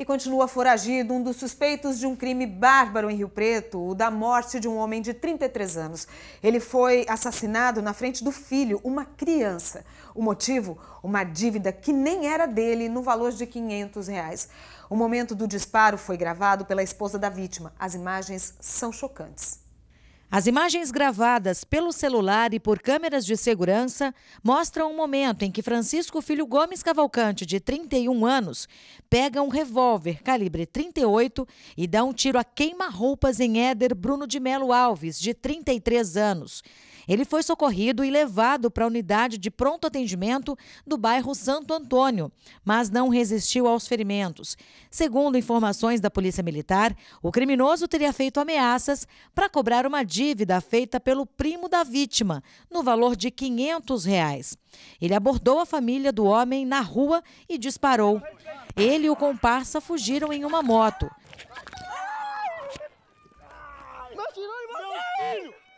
E continua foragido um dos suspeitos de um crime bárbaro em Rio Preto, o da morte de um homem de 33 anos. Ele foi assassinado na frente do filho, uma criança. O motivo? Uma dívida que nem era dele, no valor de 500 reais. O momento do disparo foi gravado pela esposa da vítima. As imagens são chocantes. As imagens gravadas pelo celular e por câmeras de segurança mostram um momento em que Francisco Filho Gomes Cavalcante, de 31 anos, pega um revólver calibre 38 e dá um tiro a queima-roupas em Éder Bruno de Melo Alves, de 33 anos. Ele foi socorrido e levado para a unidade de pronto atendimento do bairro Santo Antônio, mas não resistiu aos ferimentos. Segundo informações da Polícia Militar, o criminoso teria feito ameaças para cobrar uma dívida feita pelo primo da vítima, no valor de 500 reais. Ele abordou a família do homem na rua e disparou. Ele e o comparsa fugiram em uma moto. Meu filho!